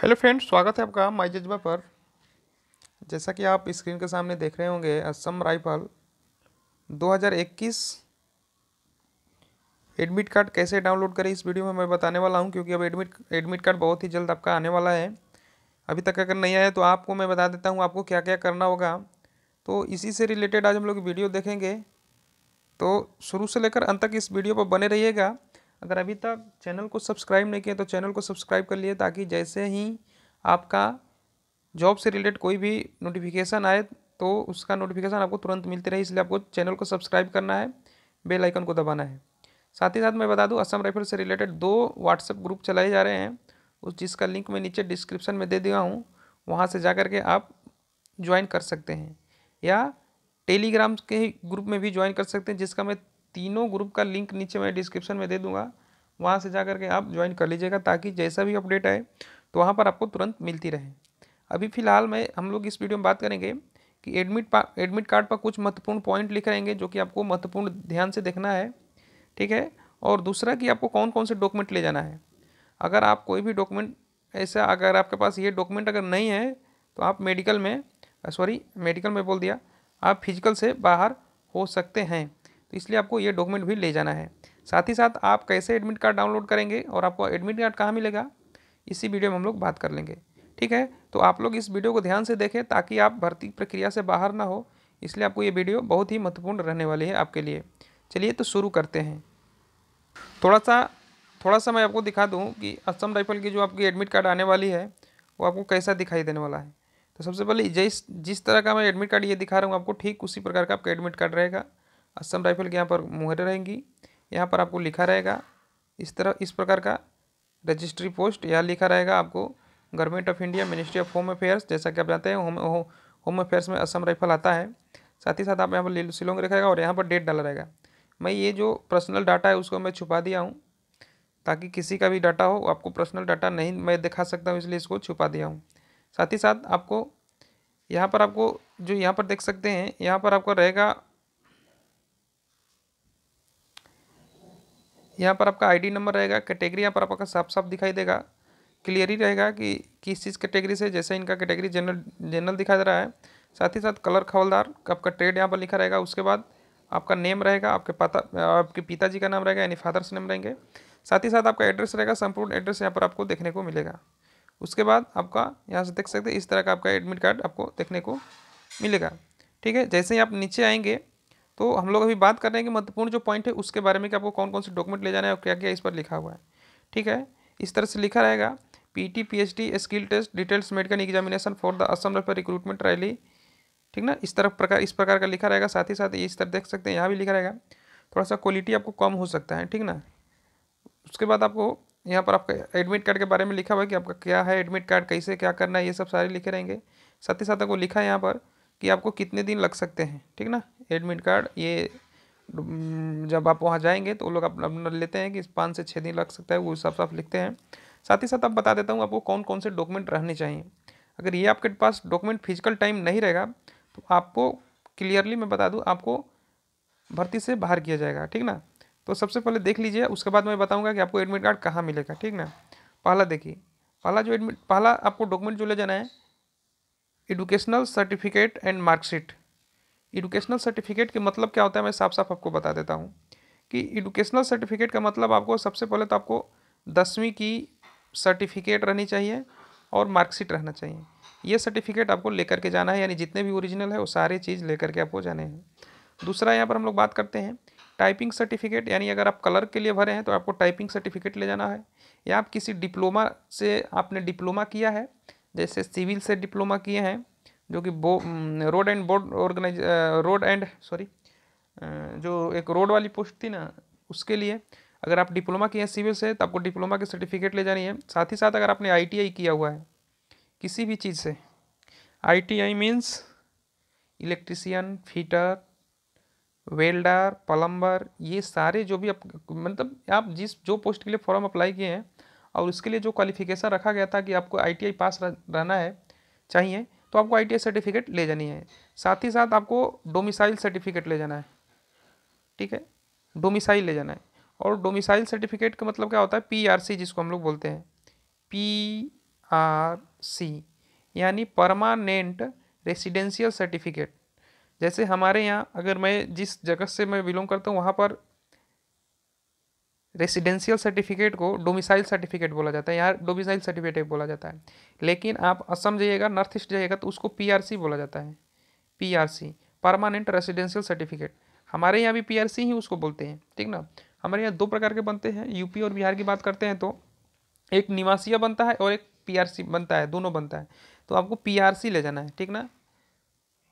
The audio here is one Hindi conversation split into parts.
हेलो फ्रेंड स्वागत है आपका माई जज्बा पर जैसा कि आप स्क्रीन के सामने देख रहे होंगे असम राइफल 2021 एडमिट कार्ड कैसे डाउनलोड करें इस वीडियो में मैं बताने वाला हूं क्योंकि अब एडमिट एडमिट कार्ड बहुत ही जल्द आपका आने वाला है अभी तक अगर नहीं आया तो आपको मैं बता देता हूं आपको क्या क्या करना होगा तो इसी से रिलेटेड आज हम लोग वीडियो देखेंगे तो शुरू से लेकर अंत तक इस वीडियो पर बने रहिएगा अगर अभी तक चैनल को सब्सक्राइब नहीं किया तो चैनल को सब्सक्राइब कर लिए ताकि जैसे ही आपका जॉब से रिलेटेड कोई भी नोटिफिकेशन आए तो उसका नोटिफिकेशन आपको तुरंत मिलते रहे इसलिए आपको चैनल को सब्सक्राइब करना है बेल आइकन को दबाना है साथ ही साथ मैं बता दूं असम राइफल से रिलेटेड दो व्हाट्सएप ग्रुप चलाए जा रहे हैं उस जिसका लिंक मैं नीचे डिस्क्रिप्शन में दे दिया हूँ वहाँ से जा के आप ज्वाइन कर सकते हैं या टेलीग्राम के ग्रुप में भी ज्वाइन कर सकते हैं जिसका मैं तीनों ग्रुप का लिंक नीचे मैं डिस्क्रिप्शन में दे दूंगा वहाँ से जा करके आप ज्वाइन कर लीजिएगा ताकि जैसा भी अपडेट आए तो वहाँ पर आपको तुरंत मिलती रहे अभी फ़िलहाल मैं हम लोग इस वीडियो में बात करेंगे कि एडमिट पा एडमिट कार्ड पर कुछ महत्वपूर्ण पॉइंट लिख रहेंगे जो कि आपको महत्वपूर्ण ध्यान से देखना है ठीक है और दूसरा कि आपको कौन कौन से डॉक्यूमेंट ले जाना है अगर आप कोई भी डॉक्यूमेंट ऐसा अगर आपके पास ये डॉक्यूमेंट अगर नहीं है तो आप मेडिकल में सॉरी मेडिकल में बोल दिया आप फिजिकल से बाहर हो सकते हैं तो इसलिए आपको ये डॉक्यूमेंट भी ले जाना है साथ ही साथ आप कैसे एडमिट कार्ड डाउनलोड करेंगे और आपको एडमिट कार्ड कहाँ मिलेगा इसी वीडियो में हम लोग बात कर लेंगे ठीक है तो आप लोग इस वीडियो को ध्यान से देखें ताकि आप भर्ती प्रक्रिया से बाहर ना हो इसलिए आपको ये वीडियो बहुत ही महत्वपूर्ण रहने वाली है आपके लिए चलिए तो शुरू करते हैं थोड़ा सा थोड़ा सा मैं आपको दिखा दूँ कि असम राइफल की जो आपकी एडमिट कार्ड आने वाली है वो आपको कैसा दिखाई देने वाला है तो सबसे पहले जिस जिस तरह का मैं एडमिट कार्ड ये दिखा रहा हूँ आपको ठीक उसी प्रकार का आपका एडमिट कार्ड रहेगा असम राइफल के यहाँ पर मुहरें रहेंगी यहाँ पर आपको लिखा रहेगा इस तरह इस प्रकार का रजिस्ट्री पोस्ट यहाँ लिखा रहेगा आपको government of India ministry of home affairs जैसा कि आप जानते हैं होम होम अफेयर्स में असम राइफल आता है साथ ही साथ आप यहाँ पर सिलोंग रखेगा और यहाँ पर डेट डाला रहेगा मैं ये जो पर्सनल डाटा है उसको मैं छुपा दिया हूँ ताकि किसी का भी डाटा हो आपको पर्सनल डाटा नहीं मैं दिखा सकता हूँ इसलिए इसको छुपा दिया हूँ साथ ही साथ आपको यहाँ पर आपको जो यहाँ पर देख सकते हैं यहाँ पर आपका रहेगा यहाँ पर आपका आईडी नंबर रहेगा कैटेगरी यहाँ पर आपका साफ साफ दिखाई देगा क्लियर ही रहेगा कि किस चीज़ कैटेगरी से जैसे इनका कैटेगरी जनरल जनरल दिखाई दे रहा है साथ ही साथ कलर खवलदार आपका ट्रेड यहाँ पर लिखा रहेगा उसके बाद आपका नेम रहेगा आपके पाता आपके पिताजी का नाम रहेगा यानी फादर्स नेम रहेंगे साथ ही साथ आपका एड्रेस रहेगा संपूर्ण एड्रेस यहाँ पर आपको देखने को मिलेगा उसके बाद आपका यहाँ से देख सकते हैं इस तरह का आपका एडमिट कार्ड आपको देखने को मिलेगा ठीक है जैसे ही आप नीचे आएंगे तो हम लोग अभी बात कर रहे हैं कि महत्वपूर्ण जो पॉइंट है उसके बारे में कि आपको कौन कौन से डॉक्यूमेंट ले जाना है और क्या क्या इस पर लिखा हुआ है ठीक है इस तरह से लिखा रहेगा PT PHD skill test details medical examination for the Assam rifle recruitment rally ठीक ना इस तरह प्रकार इस प्रकार का लिखा रहेगा साथ ही साथ इस तरह देख सकते हैं यहाँ भी लिखा रहेगा थोड़ा सा क्वालिटी आपको कम हो सकता है ठीक ना उसके बाद आपको यहाँ पर आपका एडमिट कार्ड के बारे में लिखा हुआ है कि आपका क्या है एडमिट कार्ड कैसे क्या करना है ये सब सारे लिखे रहेंगे साथ ही साथ आपको लिखा है यहाँ पर कि आपको कितने दिन लग सकते हैं ठीक ना एडमिट कार्ड ये जब आप वहाँ जाएंगे तो वो लोग आप अपना लेते हैं कि पाँच से छः दिन लग सकता है वो हिसाब से आप लिखते हैं साथ ही साथ आप बता देता हूँ आपको कौन कौन से डॉक्यूमेंट रहने चाहिए अगर ये आपके पास डॉक्यूमेंट फिजिकल टाइम नहीं रहेगा तो आपको क्लियरली मैं बता दूँ आपको भर्ती से बाहर किया जाएगा ठीक ना तो सबसे पहले देख लीजिए उसके बाद मैं बताऊँगा कि आपको एडमिट कार्ड कहाँ मिलेगा ठीक ना पहला देखिए पहला जो एडमिट पहला आपको डॉक्यूमेंट जो ले जाना है educational certificate and marksheet educational certificate के मतलब क्या होता है मैं साफ साफ आपको बता देता हूँ कि एडुकेशनल सर्टिफिकेट का मतलब आपको सबसे पहले तो आपको दसवीं की सर्टिफिकेट रहनी चाहिए और मार्कशीट रहना चाहिए ये सर्टिफिकेट आपको लेकर के जाना है यानी जितने भी ओरिजिनल है वो सारे चीज़ लेकर के आपको जाने हैं दूसरा यहाँ पर हम लोग बात करते हैं टाइपिंग सर्टिफिकेट यानी अगर आप कलर के लिए भरे हैं तो आपको टाइपिंग सर्टिफिकेट ले जाना है या आप किसी डिप्लोमा से आपने डिप्लोमा किया है जैसे सिविल से डिप्लोमा किए हैं जो कि बो road and board organise road and sorry जो एक रोड वाली पोस्ट थी ना उसके लिए अगर आप डिप्लोमा किए हैं सिविल से तो आपको डिप्लोमा के सर्टिफिकेट ले जानी है साथ ही साथ अगर आपने आईटीआई किया हुआ है किसी भी चीज़ से ITI means electrician fitter welder plumber ये सारे जो भी आप मतलब आप जिस जो पोस्ट के लिए फॉर्म अप्लाई किए हैं और उसके लिए जो क्वालिफिकेशन रखा गया था कि आपको आई पास रहना है चाहिए तो आपको आई सर्टिफिकेट ले जानी है साथ ही साथ आपको डोमिसाइल सर्टिफिकेट ले जाना है ठीक है डोमिसाइल ले जाना है और डोमिसाइल सर्टिफिकेट का मतलब क्या होता है पी जिसको हम लोग बोलते हैं पी आर सी यानी परमानेंट रेसिडेंशियल सर्टिफिकेट जैसे हमारे यहाँ अगर मैं जिस जगह से मैं बिलोंग करता हूँ वहाँ पर रेसिडेंशियल सर्टिफिकेट को डोमिसाइल सर्टिफिकेट बोला जाता है यहाँ डोमिसाइल सर्टिफिकेट बोला जाता है लेकिन आप असम जाइएगा नॉर्थ ईस्ट जाइएगा तो उसको पीआरसी बोला जाता है पीआरसी परमानेंट रेसिडेंशियल सर्टिफिकेट हमारे यहाँ भी पीआरसी ही उसको बोलते हैं ठीक ना हमारे यहाँ दो प्रकार के बनते हैं यूपी और बिहार की बात करते हैं तो एक निवासिया बनता है और एक पीआरसी बनता है दोनों बनता है तो आपको पीआरसी ले जाना है ठीक ना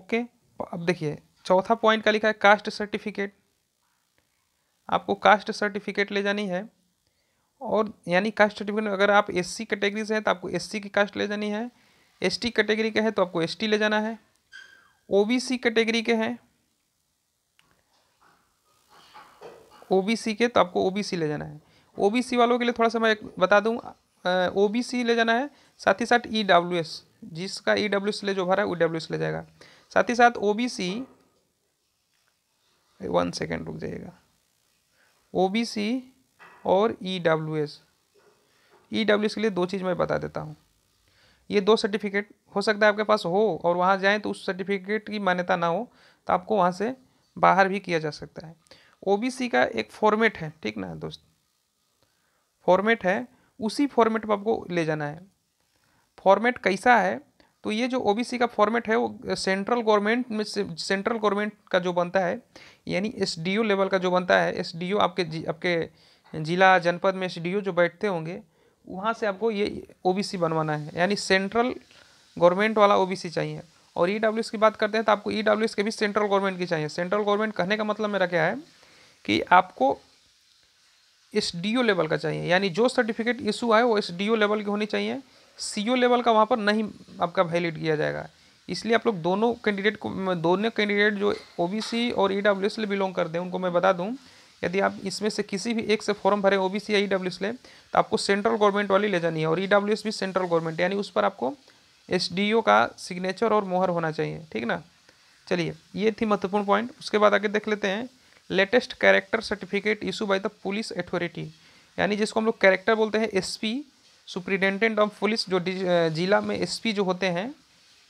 ओके अब देखिए चौथा पॉइंट का लिखा है कास्ट सर्टिफिकेट आपको कास्ट सर्टिफिकेट ले जानी है और यानी कास्ट सर्टिफिकेट अगर आप एससी कैटेगरी से हैं तो आपको एससी की कास्ट ले जानी है एसटी कैटेगरी के हैं तो आपको एसटी ले जाना है ओबीसी कैटेगरी के हैं ओबीसी के तो आपको ओबीसी ले जाना है ओबीसी वालों के लिए थोड़ा सा मैं बता दूँ सी ले जाना है साथ ही साथ ई डब्ल्यू एस जिसका ई डब्ल्यू एस ले जो भरा है ओ डब्ल्यू एस ले जाएगा साथ ही साथ सी वन सेकेंड रुक जाएगा ओबीसी और ईडब्ल्यूएस e ईडब्ल्यूएस e के लिए दो चीज़ मैं बता देता हूँ ये दो सर्टिफिकेट हो सकता है आपके पास हो और वहाँ जाएँ तो उस सर्टिफिकेट की मान्यता ना हो तो आपको वहाँ से बाहर भी किया जा सकता है ओबीसी का एक फॉर्मेट है ठीक ना दोस्त फॉर्मेट है उसी फॉर्मेट पर आपको ले जाना है फॉर्मेट कैसा है तो ये जो ओबीसी का फॉर्मेट है वो सेंट्रल गवर्नमेंट में सेंट्रल गवर्नमेंट का जो बनता है यानी एसडीओ लेवल का जो बनता है एसडीओ आपके जी, आपके जिला जनपद में एसडीओ जो बैठते होंगे वहाँ से आपको ये ओबीसी बनवाना है यानी सेंट्रल गवर्नमेंट वाला ओबीसी चाहिए और ई e की बात करते हैं तो आपको ई e के भी सेंट्रल गवर्नमेंट की चाहिए सेंट्रल गवर्नमेंट कहने का मतलब मेरा क्या है कि आपको एस लेवल का चाहिए यानी जो सर्टिफिकेट इशू आए वो एस लेवल की होनी चाहिए सी लेवल का वहाँ पर नहीं आपका वैलिड किया जाएगा इसलिए आप लोग दोनों कैंडिडेट को दोनों कैंडिडेट जो ओ और ई e डब्ल्यू से बिलोंग करते हैं उनको मैं बता दूँ यदि आप इसमें से किसी भी एक से फॉर्म भरे ओ बी या ई e डब्ल्यू ले तो आपको सेंट्रल गवर्नमेंट वाली ले जानी है और ई डब्ल्यू एस भी सेंट्रल गवर्नमेंट यानी उस पर आपको एस का सिग्नेचर और मोहर होना चाहिए ठीक ना चलिए ये थी महत्वपूर्ण पॉइंट उसके बाद आगे देख लेते हैं latest character certificate issue by the police authority यानी जिसको हम लोग कैरेक्टर बोलते हैं एसपी सुप्रिटेंडेंट ऑफ पुलिस जो जिला में एसपी जो होते हैं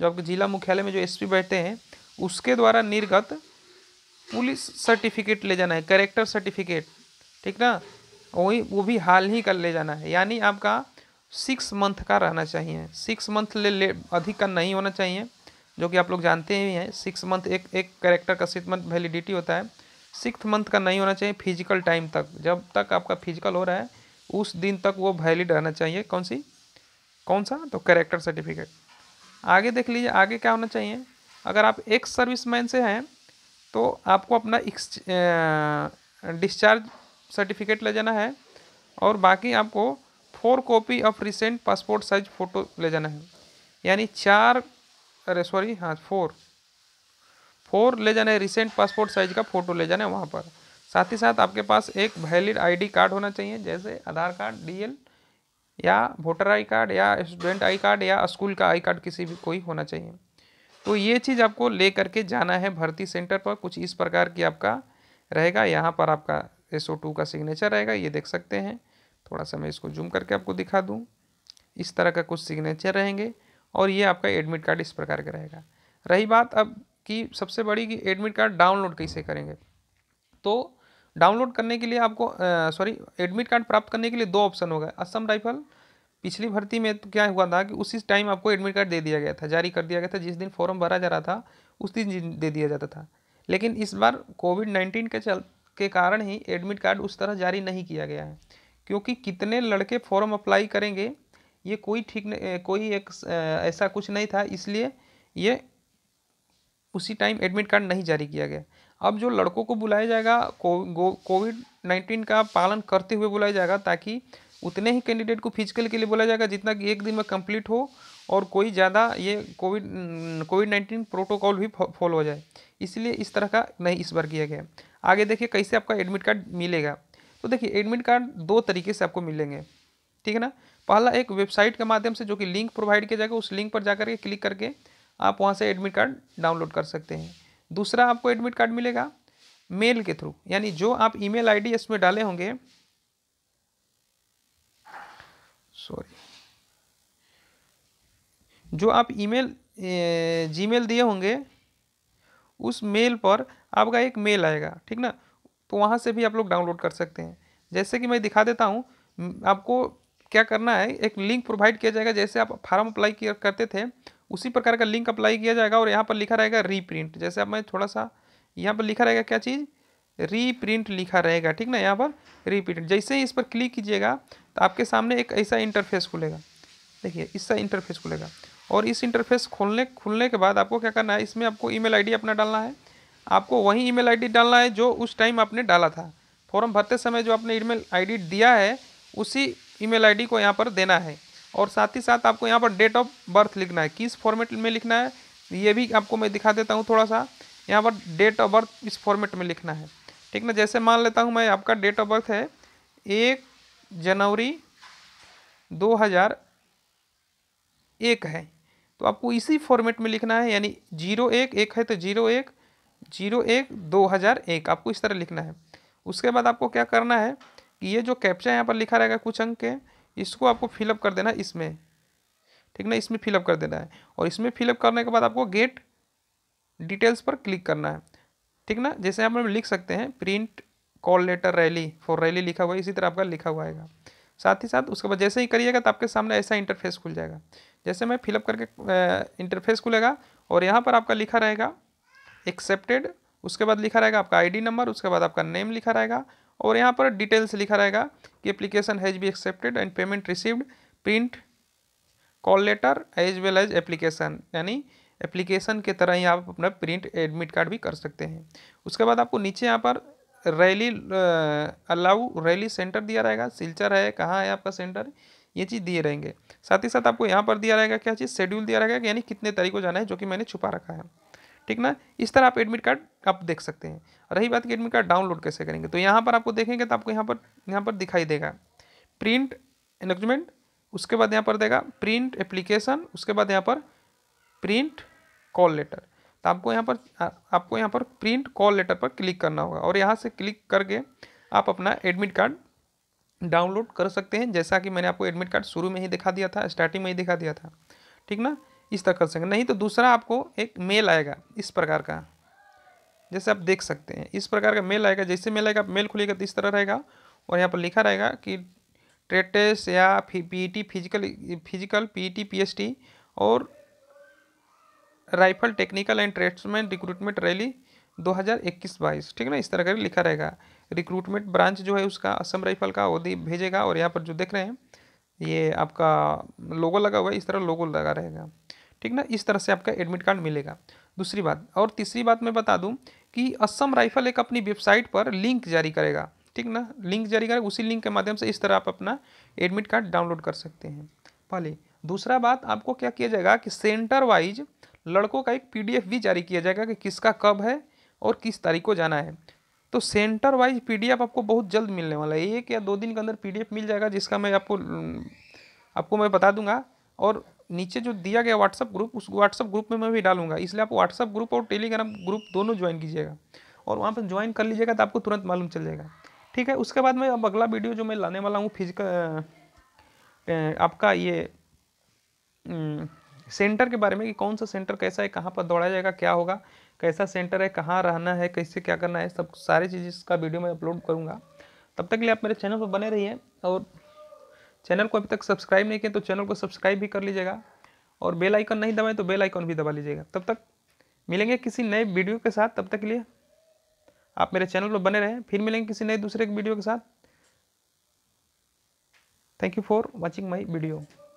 जो आपके जिला मुख्यालय में जो एसपी बैठते हैं उसके द्वारा निर्गत पुलिस सर्टिफिकेट ले जाना है करेक्टर सर्टिफिकेट ठीक ना वही वो भी हाल ही कर ले जाना है यानी आपका सिक्स मंथ का रहना चाहिए सिक्स मंथ ले, ले अधिक का नहीं होना चाहिए जो कि आप लोग जानते ही हैं सिक्स मंथ एक एक करेक्टर का सिक्स मंथ वैलिडिटी होता है सिक्स मंथ का नहीं होना चाहिए फिजिकल टाइम तक जब तक आपका फिजिकल हो रहा है उस दिन तक वो वैलिड रहना चाहिए कौन सी कौन सा तो करेक्टर सर्टिफिकेट आगे देख लीजिए आगे क्या होना चाहिए अगर आप सर्विस मैन से हैं तो आपको अपना डिस्चार्ज सर्टिफिकेट ले जाना है और बाकी आपको four copy of recent passport size photo ले जाना है यानी चार अरे सॉरी हाँ फोर फोर ले जाना है रिसेंट पासपोर्ट साइज का फ़ोटो ले जाना है वहाँ पर साथ ही साथ आपके पास एक वैलिड आईडी कार्ड होना चाहिए जैसे आधार कार्ड डीएल या वोटर आई कार्ड या स्टूडेंट आई कार्ड या स्कूल का आई कार्ड किसी भी कोई होना चाहिए तो ये चीज़ आपको ले करके जाना है भर्ती सेंटर पर कुछ इस प्रकार की आपका रहेगा यहाँ पर आपका एस का सिग्नेचर रहेगा ये देख सकते हैं थोड़ा सा मैं इसको जूम करके आपको दिखा दूँ इस तरह का कुछ सिग्नेचर रहेंगे और ये आपका एडमिट कार्ड इस प्रकार का रहेगा रही बात अब कि सबसे बड़ी कि एडमिट कार्ड डाउनलोड कैसे करेंगे तो डाउनलोड करने के लिए आपको सॉरी एडमिट कार्ड प्राप्त करने के लिए दो ऑप्शन होगा असम राइफल पिछली भर्ती में तो क्या हुआ था कि उसी टाइम आपको एडमिट कार्ड दे दिया गया था जारी कर दिया गया था जिस दिन फॉर्म भरा जा रहा था उस दिन दे दिया जाता था लेकिन इस बार कोविड नाइन्टीन के चल के कारण ही एडमिट कार्ड उस तरह जारी नहीं किया गया है क्योंकि कितने लड़के फॉर्म अप्लाई करेंगे ये कोई ठीक नहीं कोई एक ऐसा कुछ नहीं था इसलिए ये उसी टाइम एडमिट कार्ड नहीं जारी किया गया अब जो लड़कों को बुलाया जाएगा कोविड नाइन्टीन का पालन करते हुए बुलाया जाएगा ताकि उतने ही कैंडिडेट को फिजिकल के लिए बुलाया जाएगा जितना कि एक दिन में कंप्लीट हो और कोई ज़्यादा ये कोविड कोविड नाइन्टीन प्रोटोकॉल भी फॉलो हो जाए इसलिए इस तरह का नहीं इस बार किया गया आगे देखिए कैसे आपका एडमिट कार्ड मिलेगा तो देखिए एडमिट कार्ड दो तरीके से आपको मिलेंगे ठीक है ना पहला एक वेबसाइट के माध्यम से जो कि लिंक प्रोवाइड किया जाएगा उस लिंक पर जाकर के क्लिक करके आप वहाँ से एडमिट कार्ड डाउनलोड कर सकते हैं दूसरा आपको एडमिट कार्ड मिलेगा मेल के थ्रू यानी जो आप ईमेल आईडी इसमें डाले होंगे सॉरी जो आप ईमेल जीमेल दिए होंगे उस मेल पर आपका एक मेल आएगा ठीक ना तो वहाँ से भी आप लोग डाउनलोड कर सकते हैं जैसे कि मैं दिखा देता हूँ आपको क्या करना है एक लिंक प्रोवाइड किया जाएगा जैसे आप फार्म अप्लाई करते थे उसी प्रकार का लिंक अप्लाई किया जाएगा और यहाँ पर लिखा रहेगा रीप्रिंट जैसे अब मैं थोड़ा सा यहाँ पर लिखा रहेगा क्या चीज़ रीप्रिंट लिखा रहेगा ठीक ना यहाँ पर रीप्रिंट जैसे ही इस पर क्लिक कीजिएगा तो आपके सामने एक ऐसा इंटरफेस खुलेगा देखिए इसका इंटरफेस खुलेगा और इस इंटरफेस खोलने खुलने के बाद आपको क्या करना है इसमें आपको ईमेल आईडी अपना डालना है आपको वही ईमेल आईडी डालना है जो उस टाइम आपने डाला था फॉर्म भरते समय जो आपने ईमेल आईडी दिया है उसी ईमेल आईडी को यहाँ पर देना है और साथ ही साथ आपको यहाँ पर डेट ऑफ बर्थ लिखना है किस फॉर्मेट में लिखना है ये भी आपको मैं दिखा देता हूँ थोड़ा सा यहाँ पर डेट ऑफ बर्थ इस फॉर्मेट में लिखना है ठीक ना जैसे मान लेता हूँ मैं आपका डेट ऑफ बर्थ है एक जनवरी दो हज़ार एक है तो आपको इसी फॉर्मेट में लिखना है यानी जीरो एक एक है तो जीरो एक जीरो एक दो हज़ार एक आपको इस तरह लिखना है उसके बाद आपको क्या करना है कि ये जो कैप्चा यहाँ पर लिखा रहेगा कुछ अंक के इसको आपको फिलअप कर देना है इसमें ठीक ना इसमें फिलअप कर देना है और इसमें फिलअप करने के बाद आपको गेट डिटेल्स पर क्लिक करना है ठीक ना जैसे आप लिख सकते हैं print call letter rally for rally लिखा हुआ है इसी तरह आपका लिखा हुआ आएगा साथ ही साथ उसके बाद जैसे ही करिएगा तो आपके सामने ऐसा इंटरफेस खुल जाएगा जैसे मैं फिलअप करके इंटरफेस खुलेगा और यहाँ पर आपका लिखा रहेगा एक्सेप्टेड उसके बाद लिखा रहेगा आपका आईडी नंबर उसके बाद आपका नेम लिखा रहेगा और यहाँ पर डिटेल्स लिखा रहेगा कि application has been accepted and payment received print call letter as well as application यानी एप्लीकेशन के तरह ही आप अपना प्रिंट एडमिट कार्ड भी कर सकते हैं उसके बाद आपको नीचे यहाँ पर रैली अलाउ रैली सेंटर दिया रहेगा सिल्चर है कहाँ है आपका सेंटर ये चीज़ दिए रहेंगे साथ ही साथ आपको यहाँ पर दिया रहेगा क्या चीज़ शेड्यूल दिया रहेगा कि यानी कितने तारीख को जाना है जो कि मैंने छुपा रखा है ठीक ना इस तरह आप एडमिट कार्ड आप देख सकते हैं रही बात कि एडमिट कार्ड डाउनलोड कैसे करेंगे तो यहाँ पर आपको देखेंगे तो आपको यहाँ पर यहाँ पर दिखाई देगा प्रिंट डॉक्यूमेंट उसके बाद यहाँ पर देगा प्रिंट एप्लीकेशन उसके बाद यहाँ पर प्रिंट कॉल लेटर तो आपको यहाँ पर आपको यहाँ पर प्रिंट कॉल लेटर पर क्लिक करना होगा और यहाँ से क्लिक करके आप अपना एडमिट कार्ड डाउनलोड कर सकते हैं जैसा कि मैंने आपको एडमिट कार्ड शुरू में ही दिखा दिया था स्टार्टिंग में ही दिखा दिया था ठीक ना इस तरह कर सकेंगे नहीं तो दूसरा आपको एक मेल आएगा इस प्रकार का जैसे आप देख सकते हैं इस प्रकार का मेल आएगा जैसे मेल आएगा आप मेल खुलेगा तो इस तरह रहेगा और यहाँ पर लिखा रहेगा कि ट्रेटेस या PET physical physical PET PST और rifle technical and tradesman recruitment rally 2021 हज़ार ठीक है ना इस तरह का लिखा रहेगा रिक्रूटमेंट ब्रांच जो है उसका असम राइफल का वो भेजेगा और यहाँ पर जो देख रहे हैं ये आपका लोगो लगा हुआ है इस तरह लोगो लगा रहेगा ठीक ना इस तरह से आपका एडमिट कार्ड मिलेगा दूसरी बात और तीसरी बात मैं बता दूं कि असम राइफल एक अपनी वेबसाइट पर लिंक जारी करेगा ठीक ना लिंक जारी करेगा उसी लिंक के माध्यम से इस तरह आप अपना एडमिट कार्ड डाउनलोड कर सकते हैं पहले दूसरा बात आपको क्या किया जाएगा कि सेंटर वाइज लड़कों का एक पीडीएफ भी जारी किया जाएगा कि किसका कब है और किस तारीख को जाना है तो सेंटर वाइज पीडीएफ आपको बहुत जल्द मिलने वाला है एक या दो दिन के अंदर पीडीएफ मिल जाएगा जिसका मैं आपको आपको मैं बता दूंगा और नीचे जो दिया गया व्हाट्सअप ग्रुप उस व्हाट्सअप ग्रुप में मैं भी डालूंगा इसलिए आप व्हाट्सअप ग्रुप और टेलीग्राम ग्रुप दोनों ज्वाइन कीजिएगा और वहाँ पर ज्वाइन कर लीजिएगा तो आपको तुरंत मालूम चल जाएगा ठीक है उसके बाद मैं अब अगला वीडियो जो मैं लाने वाला हूँ फिजिकल आपका ये सेंटर के बारे में कि कौन सा सेंटर कैसा है कहाँ पर दौड़ाया जाएगा क्या होगा कैसा सेंटर है कहाँ रहना है कैसे क्या करना है सब सारी चीज़ इसका वीडियो मैं अपलोड करूँगा तब तक के लिए आप मेरे चैनल पर बने रहिए और चैनल को अभी तक सब्सक्राइब नहीं किया तो चैनल को सब्सक्राइब भी कर लीजिएगा और बेल आइकन नहीं दबाएं तो बेल आइकन भी दबा लीजिएगा तब तक मिलेंगे किसी नए वीडियो के साथ तब तक के लिए आप मेरे चैनल पर बने रहें फिर मिलेंगे किसी नए दूसरे वीडियो के साथ thank you for watching my video